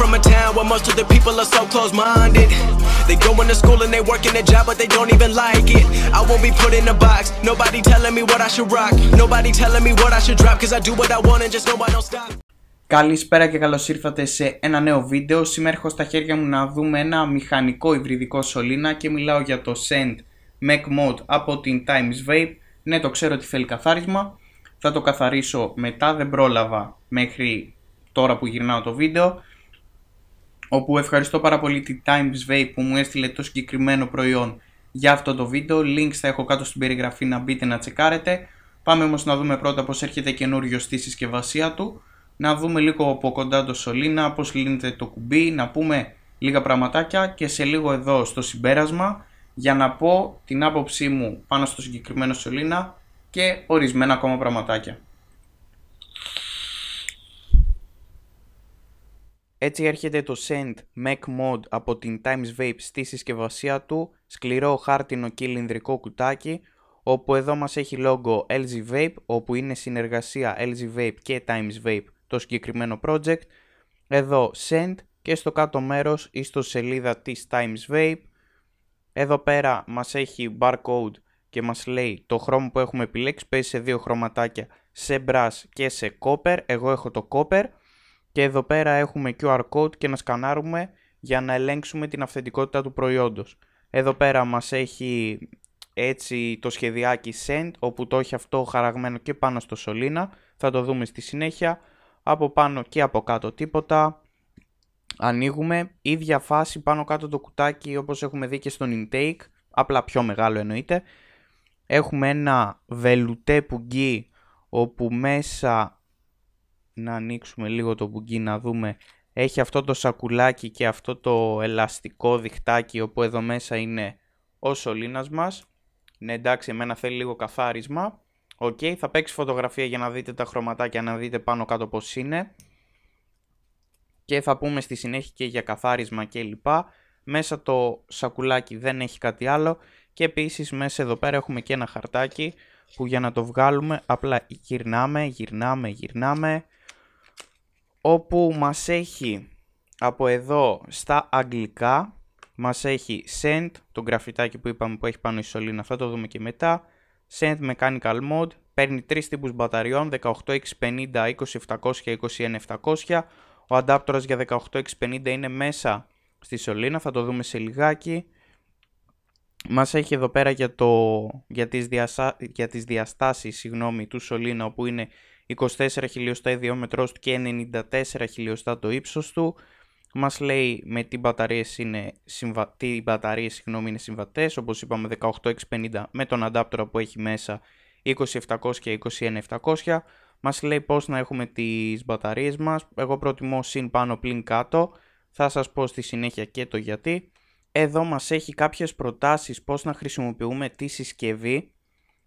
from a town where most of the people are so close minded. They go to school and they work in a job, but they don't even like it. I won't be put in a box. Nobody telling me what I should rock. Nobody telling me what I should drop. Cause I do what I want and just know I don't stop. Καλησπέρα και καλώς ήρθατε σε ένα νέο βίντεο. Σήμερα έχω στα χέρια μου να δούμε ένα μηχανικό υβριδικό σωλήνα και μιλάω για το Send Mac Mode από την Times Vape. Ναι, το ξέρω ότι θέλει καθάρισμα. Θα το καθαρίσω μετά, δεν πρόλαβα μέχρι τώρα που γυρνάω το βίντεο όπου ευχαριστώ πάρα πολύ τη Times Vape που μου έστειλε το συγκεκριμένο προϊόν για αυτό το βίντεο. Links θα έχω κάτω στην περιγραφή να μπείτε να τσεκάρετε. Πάμε όμως να δούμε πρώτα πως έρχεται καινούριο στη συσκευασία του. Να δούμε λίγο από κοντά το σωλήνα, πως λύνεται το κουμπί, να πούμε λίγα πραγματάκια και σε λίγο εδώ στο συμπέρασμα για να πω την άποψή μου πάνω στο συγκεκριμένο σωλήνα και ορισμένα ακόμα πραγματάκια. Έτσι έρχεται το Send Mac Mod από την Times Vape στη συσκευασία του, σκληρό χάρτινο κυλινδρικό κουτάκι, όπου εδώ μας έχει logo LG Vape, όπου είναι συνεργασία LG Vape και Times Vape το συγκεκριμένο project. Εδώ Send και στο κάτω μέρος η σελίδα της Times Vape. Εδώ πέρα μας έχει barcode και μας λέει το χρώμα που έχουμε επιλέξει, παίζει σε δύο χρωματάκια, σε brass και σε copper, εγώ έχω το copper και εδώ πέρα έχουμε QR code και να σκανάρουμε για να ελέγξουμε την αυθεντικότητα του προϊόντος. Εδώ πέρα μας έχει έτσι το σχεδιάκι send όπου το έχει αυτό χαραγμένο και πάνω στο σωλήνα. Θα το δούμε στη συνέχεια. Από πάνω και από κάτω τίποτα. Ανοίγουμε. Ίδια φάση πάνω κάτω το κουτάκι όπως έχουμε δει και στον intake. Απλά πιο μεγάλο εννοείται. Έχουμε ένα βελουτέ πουγγί όπου μέσα να ανοίξουμε λίγο το μπουγκί να δούμε. Έχει αυτό το σακουλάκι και αυτό το ελαστικό διχτάκι όπου εδώ μέσα είναι ο σωλήνας μας. Ναι εντάξει εμένα θέλει λίγο καθάρισμα. Οκ θα παίξει φωτογραφία για να δείτε τα χρωματάκια να δείτε πάνω κάτω πως είναι. Και θα πούμε στη συνέχεια και για καθάρισμα κλπ. Μέσα το σακουλάκι δεν έχει κάτι άλλο. Και επίσης μέσα εδώ πέρα έχουμε και ένα χαρτάκι που για να το βγάλουμε απλά γυρνάμε, γυρνάμε, γυρνάμε όπου μας έχει από εδώ στα αγγλικά μας έχει send, το γραφητάκι που είπαμε που έχει πάνω η σωλήνα, θα το δούμε και μετά. Send mechanical mode, παίρνει τρεις τύπους μπαταριών, 18650, 20700 21700. Ο αντάπτορας για 18650 είναι μέσα στη σωλήνα, θα το δούμε σε λιγάκι. Μας έχει εδώ πέρα για, το, για, τις, διαστάσεις συγγνώμη, του σωλήνα όπου είναι 24 χιλιοστά του και 94 χιλιοστά το ύψος του. Μας λέει με τι μπαταρίες είναι, συμβα... τι μπαταρίες, είναι συμβατές, όπως είπαμε 18650 με τον αντάπτορα που έχει μέσα 2700 και 21700. Μας λέει πώς να έχουμε τις μπαταρίες μας, εγώ προτιμώ συν πάνω πλην κάτω, θα σας πω στη συνέχεια και το γιατί. Εδώ μας έχει κάποιες προτάσεις πώς να χρησιμοποιούμε τη συσκευή,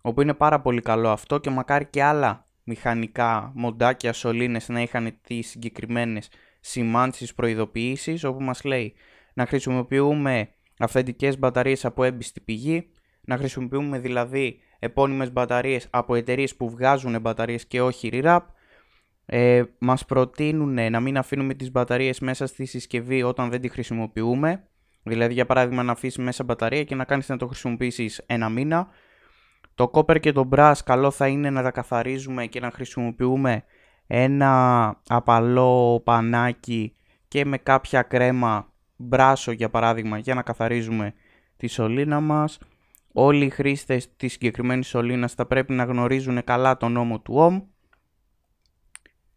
όπου είναι πάρα πολύ καλό αυτό και μακάρι και άλλα μηχανικά μοντάκια σωλήνες να είχαν τις συγκεκριμένες σημάνσεις προειδοποιήσεις όπου μας λέει να χρησιμοποιούμε αυθεντικές μπαταρίες από έμπιστη πηγή, να χρησιμοποιούμε δηλαδή επώνυμες μπαταρίες από εταιρείες που βγάζουν μπαταρίες και όχι ReRap, ε, μας προτείνουν να μην αφήνουμε τις μπαταρίες μέσα στη συσκευή όταν δεν τη χρησιμοποιούμε, δηλαδή για παράδειγμα να αφήσεις μέσα μπαταρία και να κάνεις να το χρησιμοποιήσεις ένα μήνα, το κόπερ και το brass καλό θα είναι να τα καθαρίζουμε και να χρησιμοποιούμε ένα απαλό πανάκι και με κάποια κρέμα μπράσο για παράδειγμα για να καθαρίζουμε τη σωλήνα μας. Όλοι οι χρήστες της συγκεκριμένης σωλήνας θα πρέπει να γνωρίζουν καλά τον νόμο του ΟΜ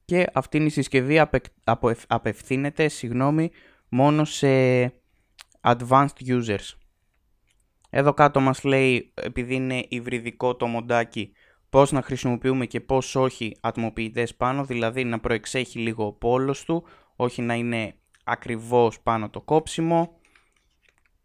και αυτή η συσκευή απευθύνεται συγγνώμη, μόνο σε advanced users. Εδώ κάτω μας λέει, επειδή είναι υβριδικό το μοντάκι, πώς να χρησιμοποιούμε και πώς όχι ατμοποιητές πάνω, δηλαδή να προεξέχει λίγο ο πόλος του, όχι να είναι ακριβώς πάνω το κόψιμο.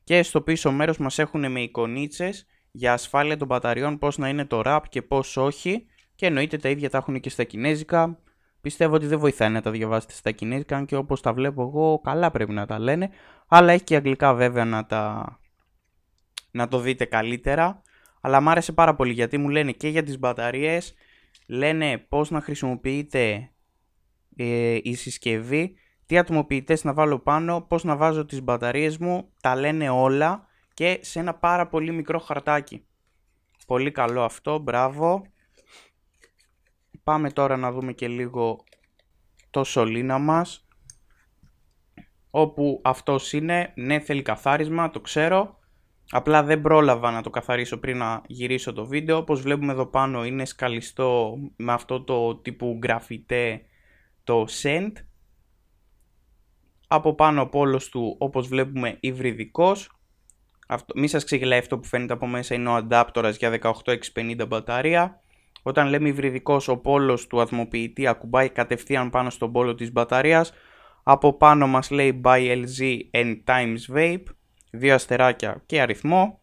Και στο πίσω μέρος μας έχουν με εικονίτσες για ασφάλεια των μπαταριών, πώς να είναι το ραπ και πώς όχι. Και εννοείται τα ίδια τα έχουν και στα κινέζικα. Πιστεύω ότι δεν βοηθάει να τα διαβάσετε στα κινέζικα, αν και όπως τα βλέπω εγώ καλά πρέπει να τα λένε. Αλλά έχει και αγγλικά βέβαια να τα να το δείτε καλύτερα. Αλλά μ' άρεσε πάρα πολύ γιατί μου λένε και για τις μπαταρίες, λένε πώς να χρησιμοποιείται ε, η συσκευή, τι ατμοποιητές να βάλω πάνω, πώς να βάζω τις μπαταρίες μου, τα λένε όλα και σε ένα πάρα πολύ μικρό χαρτάκι. Πολύ καλό αυτό, μπράβο. Πάμε τώρα να δούμε και λίγο το σωλήνα μας. Όπου αυτός είναι, ναι θέλει καθάρισμα, το ξέρω. Απλά δεν πρόλαβα να το καθαρίσω πριν να γυρίσω το βίντεο. Όπως βλέπουμε εδώ πάνω είναι σκαλιστό με αυτό το τύπου γραφιτέ το send. Από πάνω από όλος του όπως βλέπουμε υβριδικός. Αυτό, μη σας αυτό που φαίνεται από μέσα είναι ο αντάπτορας για 18650 μπαταρία. Όταν λέμε υβριδικός ο πόλος του αθμοποιητή ακουμπάει κατευθείαν πάνω στον πόλο της μπαταρίας. Από πάνω μας λέει by LZ and times vape δύο αστεράκια και αριθμό.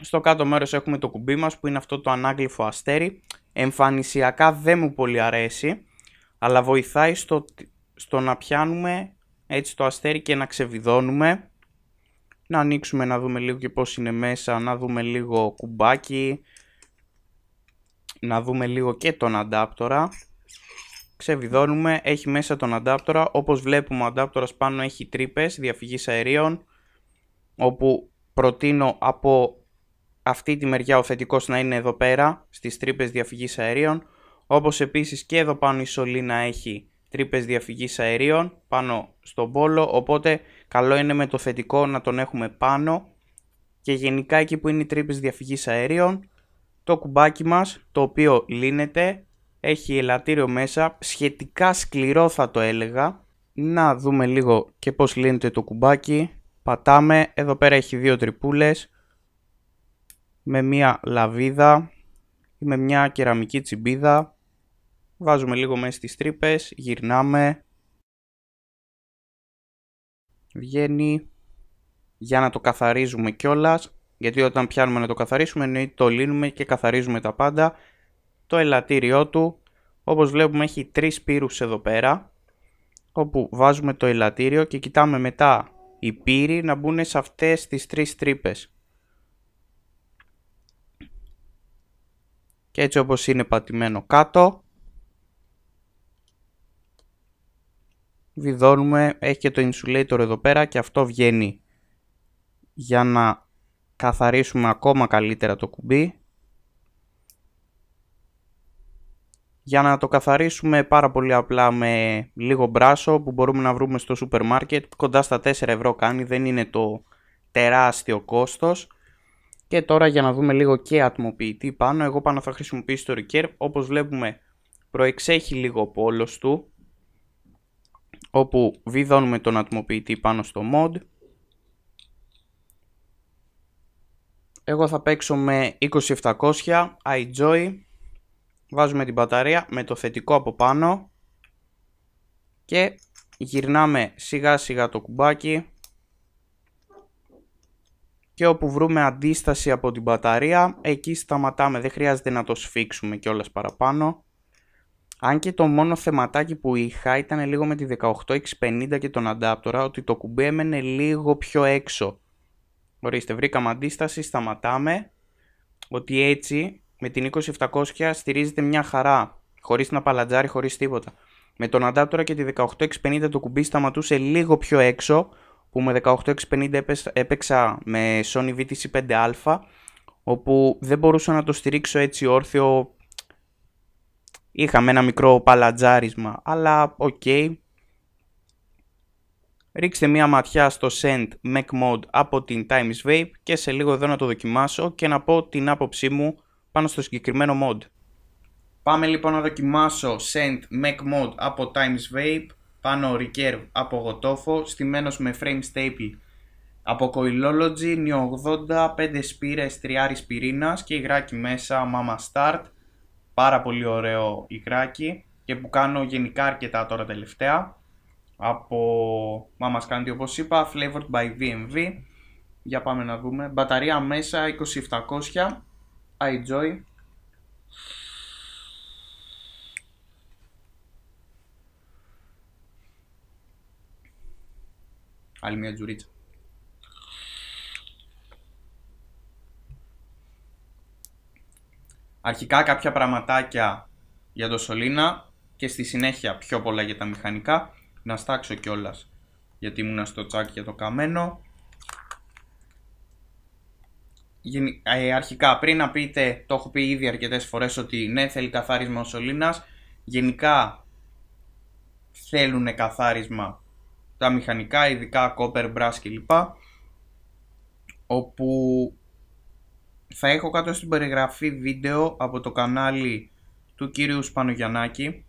Στο κάτω μέρος έχουμε το κουμπί μας που είναι αυτό το ανάγλυφο αστέρι. Εμφανισιακά δεν μου πολύ αρέσει, αλλά βοηθάει στο, στο να πιάνουμε έτσι το αστέρι και να ξεβιδώνουμε. Να ανοίξουμε να δούμε λίγο και πώς είναι μέσα, να δούμε λίγο κουμπάκι, να δούμε λίγο και τον αντάπτορα. Ξεβιδώνουμε, έχει μέσα τον αντάπτορα, όπως βλέπουμε ο αντάπτορας πάνω έχει τρύπες διαφυγής αερίων, όπου προτείνω από αυτή τη μεριά ο θετικός να είναι εδώ πέρα στις τρύπες διαφυγής αερίων όπως επίσης και εδώ πάνω η σωλή να έχει τρύπες διαφυγής αερίων πάνω στον πόλο οπότε καλό είναι με το θετικό να τον έχουμε πάνω και γενικά εκεί που είναι οι τρύπες διαφυγής αερίων το κουμπάκι μας το οποίο λύνεται έχει ελαττήριο μέσα σχετικά σκληρό θα το έλεγα να δούμε λίγο και πως λύνεται το κουμπάκι Πατάμε, εδώ πέρα έχει δύο τρυπούλες με μία λαβίδα ή με μία κεραμική τσιμπίδα. Βάζουμε λίγο μέσα στις τρύπες, γυρνάμε. Βγαίνει για να το καθαρίζουμε κιόλας, γιατί όταν πιάνουμε να το καθαρίσουμε εννοεί το λύνουμε και καθαρίζουμε τα πάντα. Το ελαττήριό του, όπως βλέπουμε έχει τρεις πύρους εδώ πέρα, όπου βάζουμε το ελαττήριο και κοιτάμε μετά οι πύροι να μπουν σε αυτές τις τρεις τρύπες. Και έτσι όπως είναι πατημένο κάτω, βιδώνουμε, έχει και το insulator εδώ πέρα και αυτό βγαίνει για να καθαρίσουμε ακόμα καλύτερα το κουμπί για να το καθαρίσουμε πάρα πολύ απλά με λίγο μπράσο που μπορούμε να βρούμε στο σούπερ μάρκετ κοντά στα 4 ευρώ κάνει δεν είναι το τεράστιο κόστος και τώρα για να δούμε λίγο και ατμοποιητή πάνω εγώ πάνω θα χρησιμοποιήσω το recurve όπως βλέπουμε προεξέχει λίγο ο πόλος του όπου βιδώνουμε τον ατμοποιητή πάνω στο mod εγώ θα παίξω με 2700 iJoy Βάζουμε την μπαταρία με το θετικό από πάνω και γυρνάμε σιγά σιγά το κουμπάκι και όπου βρούμε αντίσταση από την μπαταρία εκεί σταματάμε, δεν χρειάζεται να το σφίξουμε κιόλας παραπάνω αν και το μόνο θεματάκι που είχα ήταν λίγο με τη 18650 και τον αντάπτορα ότι το κουμπί έμενε λίγο πιο έξω. Ορίστε, βρήκαμε αντίσταση, σταματάμε. Ότι έτσι με την 2700 στηρίζεται μια χαρά, χωρίς να παλατζάρει, χωρίς τίποτα. Με τον adapter και τη 18650 το κουμπί σταματούσε λίγο πιο έξω, που με 18650 έπαιξα με Sony VTC 5α, όπου δεν μπορούσα να το στηρίξω έτσι όρθιο. Είχαμε ένα μικρό παλατζάρισμα, αλλά οκ. Okay. Ρίξτε μία ματιά στο Send Mac Mode από την Times Vape και σε λίγο εδώ να το δοκιμάσω και να πω την άποψή μου πάνω στο συγκεκριμένο mod. Πάμε λοιπόν να δοκιμάσω send Mac Mod από times vape, πάνω recurve από Gotofo στημένος με frame staple από Coilology, Neo 80, 5 σπήρες, 3 πυρήνα και υγράκι μέσα, Mama Start. Πάρα πολύ ωραίο υγράκι και που κάνω γενικά αρκετά τώρα τελευταία. Από Mama Scandi όπως είπα, Flavored by VMV. Για πάμε να δούμε. Μπαταρία μέσα 2700 Άι Άλλη μια τζουρίτσα. Αρχικά κάποια πραγματάκια για το σωλήνα και στη συνέχεια πιο πολλά για τα μηχανικά. Να στάξω κιόλας γιατί ήμουν στο τσάκι για το καμένο. Ε, αρχικά πριν να πείτε, το έχω πει ήδη αρκετές φορές ότι ναι θέλει καθάρισμα ο σωλήνας, γενικά θέλουν καθάρισμα τα μηχανικά, ειδικά κόπερ, μπρας κλπ. Όπου θα έχω κάτω στην περιγραφή βίντεο από το κανάλι του κύριου Σπανογιαννάκη.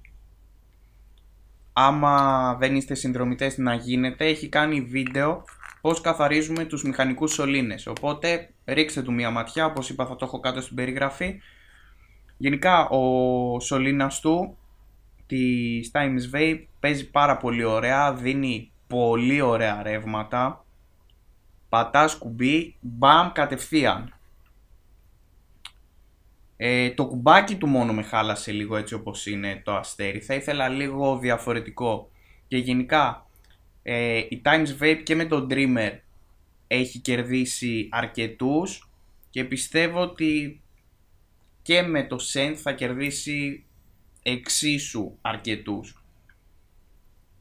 Άμα δεν είστε συνδρομητές να γίνετε, έχει κάνει βίντεο πώς καθαρίζουμε τους μηχανικούς σωλήνες. Οπότε ρίξτε του μία ματιά, όπως είπα θα το έχω κάτω στην περιγραφή. Γενικά ο σωλήνας του της Times Vape παίζει πάρα πολύ ωραία, δίνει πολύ ωραία ρεύματα. Πατάς κουμπί, μπαμ κατευθείαν. Ε, το κουμπάκι του μόνο με χάλασε λίγο έτσι όπως είναι το αστέρι. Θα ήθελα λίγο διαφορετικό. Και γενικά ε, η Times Vape και με τον Dreamer έχει κερδίσει αρκετούς και πιστεύω ότι και με το Send θα κερδίσει εξίσου αρκετούς.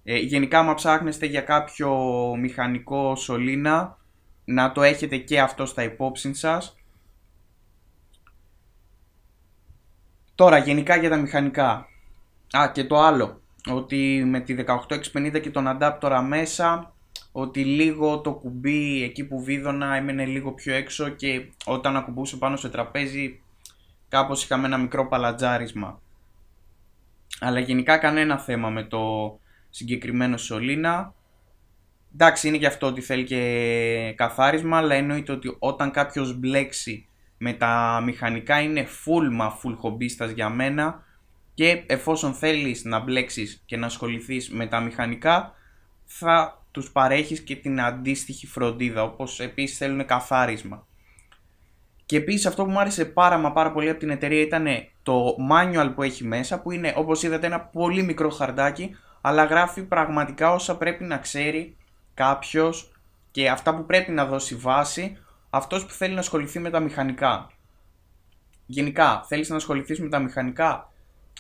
Ε, γενικά, άμα ψάχνεστε για κάποιο μηχανικό σωλήνα, να το έχετε και αυτό στα υπόψη σας. Τώρα, γενικά για τα μηχανικά. Α, και το άλλο ότι με τη 18650 και τον αντάπτορα μέσα ότι λίγο το κουμπί εκεί που βίδωνα έμενε λίγο πιο έξω και όταν ακουμπούσε πάνω στο τραπέζι κάπως είχαμε ένα μικρό παλατζάρισμα. Αλλά γενικά κανένα θέμα με το συγκεκριμένο σωλήνα. Εντάξει είναι και αυτό ότι θέλει και καθάρισμα αλλά εννοείται ότι όταν κάποιος μπλέξει με τα μηχανικά είναι full μα full για μένα και εφόσον θέλεις να μπλέξεις και να ασχοληθείς με τα μηχανικά θα τους παρέχεις και την αντίστοιχη φροντίδα όπως επίσης θέλουν καθάρισμα. Και επίσης αυτό που μου άρεσε πάρα μα πάρα πολύ από την εταιρεία ήταν το manual που έχει μέσα που είναι όπως είδατε ένα πολύ μικρό χαρτάκι αλλά γράφει πραγματικά όσα πρέπει να ξέρει κάποιος και αυτά που πρέπει να δώσει βάση αυτός που θέλει να ασχοληθεί με τα μηχανικά. Γενικά, θέλεις να ασχοληθείς με τα μηχανικά,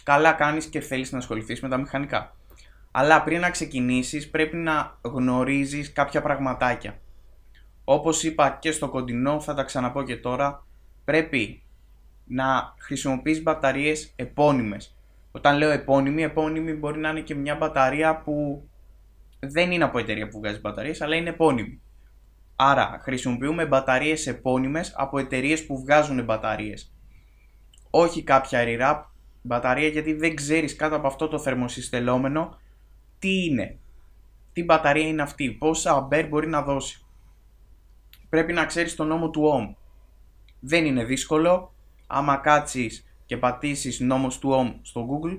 καλά κάνεις και θέλεις να ασχοληθείς με τα μηχανικά. Αλλά πριν να ξεκινήσεις πρέπει να γνωρίζεις κάποια πραγματάκια. Όπως είπα και στο κοντινό, θα τα ξαναπώ και τώρα, πρέπει να χρησιμοποιείς μπαταρίες επώνυμες. Όταν λέω επώνυμη, επώνυμη μπορεί να είναι και μια μπαταρία που δεν είναι από εταιρεία που βγάζει μπαταρίες, αλλά είναι επώνυμη. Άρα, χρησιμοποιούμε μπαταρίες επώνυμες από εταιρείες που βγάζουν μπαταρίες. Όχι κάποια rewrap μπαταρία γιατί δεν ξέρεις κάτω από αυτό το θερμοσυστελόμενο τι είναι, τι μπαταρία είναι αυτή, πόσα αμπέρ μπορεί να δώσει. Πρέπει να ξέρεις τον νόμο του ΟΜ. Δεν είναι δύσκολο, άμα κάτσεις και πατήσεις νόμος του ΟΜ στο Google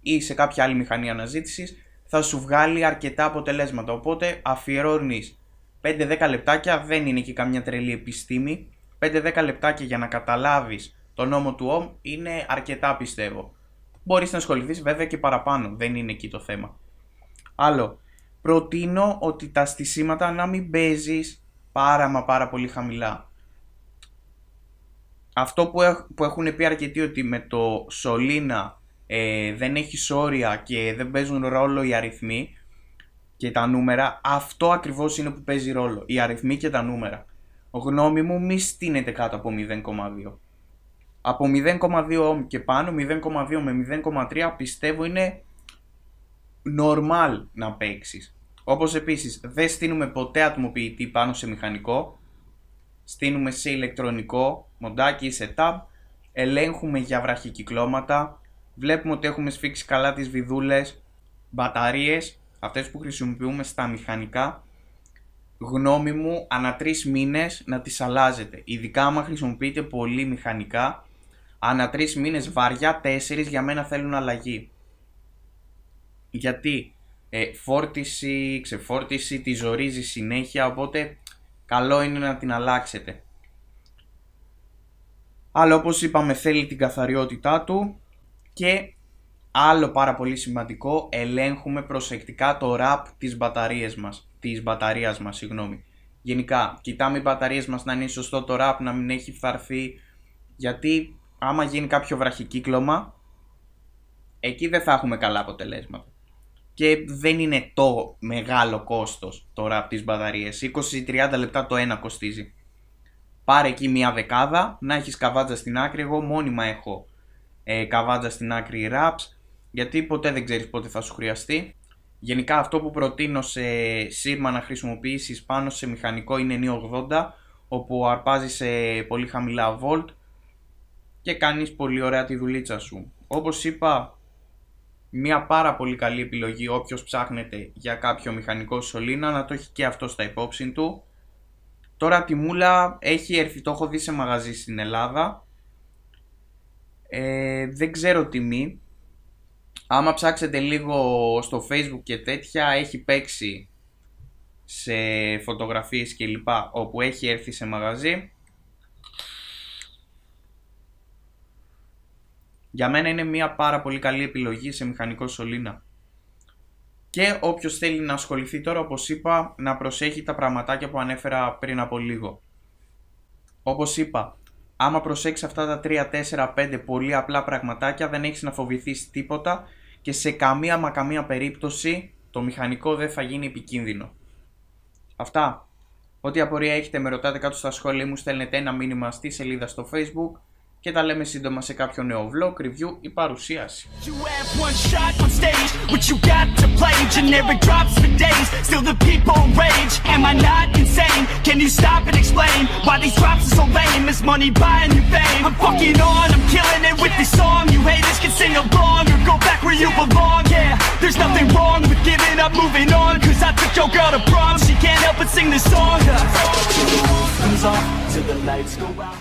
ή σε κάποια άλλη μηχανή αναζήτησης, θα σου βγάλει αρκετά αποτελέσματα. Οπότε αφιερώνεις 5-10 λεπτάκια, δεν είναι και καμιά τρελή επιστήμη, 5-10 λεπτάκια για να καταλάβεις το νόμο του ΟΜ είναι αρκετά πιστεύω. Μπορείς να ασχοληθείς βέβαια και παραπάνω, δεν είναι εκεί το θέμα. Άλλο, προτείνω ότι τα στισήματα να μην παίζεις πάρα μα πάρα πολύ χαμηλά. Αυτό που, έχουν πει αρκετοί ότι με το σωλήνα ε, δεν έχει όρια και δεν παίζουν ρόλο οι αριθμοί και τα νούμερα, αυτό ακριβώς είναι που παίζει ρόλο, οι αριθμοί και τα νούμερα. Ο γνώμη μου μη στείνεται κάτω από 0,2 από 0,2 ohm και πάνω, 0,2 με 0,3 πιστεύω είναι normal να παίξεις. Όπως επίσης δεν στείνουμε ποτέ ατμοποιητή πάνω σε μηχανικό, στείνουμε σε ηλεκτρονικό, μοντάκι ή σε tab, ελέγχουμε για βραχικυκλώματα, βλέπουμε ότι έχουμε σφίξει καλά τις βιδούλες, μπαταρίες, αυτές που χρησιμοποιούμε στα μηχανικά, γνώμη μου ανά τρεις μήνες να τις αλλάζετε, ειδικά άμα χρησιμοποιείτε πολύ μηχανικά, Ανά τρεις μήνες, βαριά τέσσερις για μένα θέλουν αλλαγή. Γιατί ε, φόρτιση, ξεφόρτιση, τη ζορίζει συνέχεια, οπότε καλό είναι να την αλλάξετε. Αλλά όπως είπαμε θέλει την καθαριότητά του και άλλο πάρα πολύ σημαντικό ελέγχουμε προσεκτικά το ραπ της μπαταρίας μας. Της μπαταρίας μας συγγνώμη. Γενικά κοιτάμε οι μπαταρίες μας να είναι σωστό το ραπ, να μην έχει φθαρθεί γιατί άμα γίνει κάποιο βραχικύκλωμα, εκεί δεν θα έχουμε καλά αποτελέσματα. Και δεν είναι το μεγάλο κόστος τώρα από τις μπαταριε 20 20-30 λεπτά το ένα κοστίζει. Πάρε εκεί μια δεκάδα, να έχεις καβάτζα στην άκρη. Εγώ μόνιμα έχω ε, καβάτζα στην άκρη ραπς, γιατί ποτέ δεν ξέρεις πότε θα σου χρειαστεί. Γενικά αυτό που προτείνω σε σύρμα να χρησιμοποιήσεις πάνω σε μηχανικό είναι 80, όπου αρπάζεις σε πολύ χαμηλά volt και κάνεις πολύ ωραία τη δουλίτσα σου. Όπως είπα, μια πάρα πολύ καλή επιλογή όποιος ψάχνεται για κάποιο μηχανικό σωλήνα να το έχει και αυτό στα υπόψη του. Τώρα τη μούλα έχει έρθει, το έχω δει σε μαγαζί στην Ελλάδα. Ε, δεν ξέρω τιμή. Άμα ψάξετε λίγο στο facebook και τέτοια έχει παίξει σε φωτογραφίες και λοιπά όπου έχει έρθει σε μαγαζί Για μένα είναι μια πάρα πολύ καλή επιλογή σε μηχανικό σωλήνα. Και όποιος θέλει να ασχοληθεί τώρα, όπως είπα, να προσέχει τα πραγματάκια που ανέφερα πριν από λίγο. Όπως είπα, άμα προσέξεις αυτά τα 3, 4, 5 πολύ απλά πραγματάκια, δεν έχεις να φοβηθείς τίποτα και σε καμία μα καμία περίπτωση το μηχανικό δεν θα γίνει επικίνδυνο. Αυτά. Ό,τι απορία έχετε με ρωτάτε κάτω στα σχόλια μου, στέλνετε ένα μήνυμα στη σελίδα στο facebook και τα λέμε σύντομα σε κάποιο νέο vlog, review ή παρουσίαση. to the lights go out.